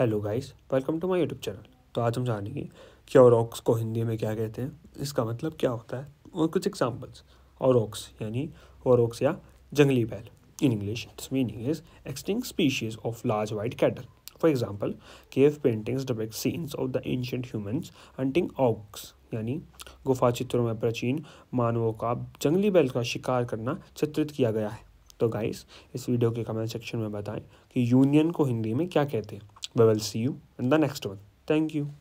hello guys welcome to my YouTube channel तो आज हम जानेंगे कि औरॉक्स को हिंदी में क्या कहते हैं इसका मतलब क्या होता है और कुछ एग्जांपल्स औरॉक्स यानी औरॉक्स या जंगली बैल in English it's meaning is extinct species of large white cattle for example cave paintings depict scenes of the ancient humans hunting ox यानी गुफा चित्रों में प्राचीन मानवों का जंगली बैल का शिकार करना चित्रित किया गया है तो गाइस इस वीडियो के कमेंट सेक्शन में बताएं कि यूनियन को हिंदी में क्या कहते हैं we will see you in the next one thank you